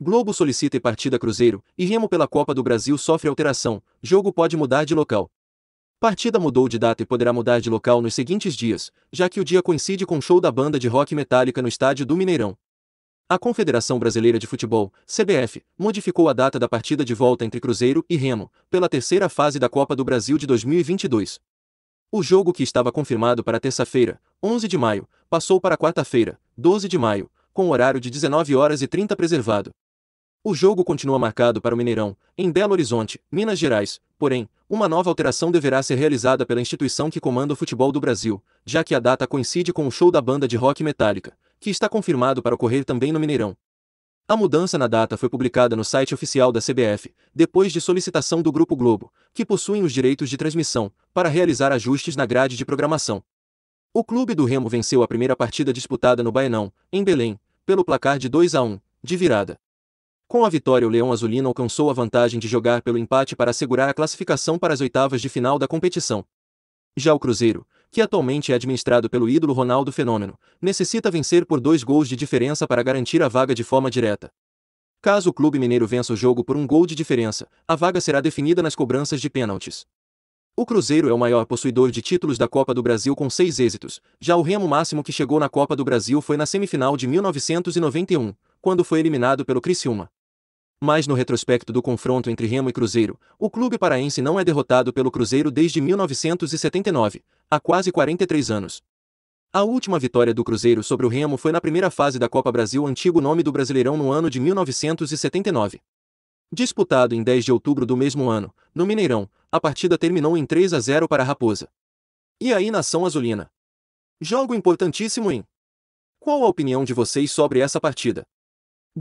Globo solicita e partida Cruzeiro, e Remo pela Copa do Brasil sofre alteração, jogo pode mudar de local. Partida mudou de data e poderá mudar de local nos seguintes dias, já que o dia coincide com o show da banda de rock metálica no estádio do Mineirão. A Confederação Brasileira de Futebol, CBF, modificou a data da partida de volta entre Cruzeiro e Remo, pela terceira fase da Copa do Brasil de 2022. O jogo que estava confirmado para terça-feira, 11 de maio, passou para quarta-feira, 12 de maio, com horário de 19 horas e 30 preservado. O jogo continua marcado para o Mineirão, em Belo Horizonte, Minas Gerais, porém, uma nova alteração deverá ser realizada pela instituição que comanda o futebol do Brasil, já que a data coincide com o show da banda de rock Metallica, que está confirmado para ocorrer também no Mineirão. A mudança na data foi publicada no site oficial da CBF, depois de solicitação do Grupo Globo, que possuem os direitos de transmissão, para realizar ajustes na grade de programação. O clube do Remo venceu a primeira partida disputada no Baenão, em Belém, pelo placar de 2 a 1, de virada. Com a vitória, o Leão Azulino alcançou a vantagem de jogar pelo empate para assegurar a classificação para as oitavas de final da competição. Já o Cruzeiro, que atualmente é administrado pelo ídolo Ronaldo Fenômeno, necessita vencer por dois gols de diferença para garantir a vaga de forma direta. Caso o clube mineiro vença o jogo por um gol de diferença, a vaga será definida nas cobranças de pênaltis. O Cruzeiro é o maior possuidor de títulos da Copa do Brasil com seis êxitos, já o remo máximo que chegou na Copa do Brasil foi na semifinal de 1991, quando foi eliminado pelo Criciúma. Mas no retrospecto do confronto entre Remo e Cruzeiro, o clube paraense não é derrotado pelo Cruzeiro desde 1979, há quase 43 anos. A última vitória do Cruzeiro sobre o Remo foi na primeira fase da Copa Brasil, antigo nome do Brasileirão, no ano de 1979. Disputado em 10 de outubro do mesmo ano, no Mineirão, a partida terminou em 3 a 0 para a Raposa. E aí, nação azulina? Jogo importantíssimo em. Qual a opinião de vocês sobre essa partida?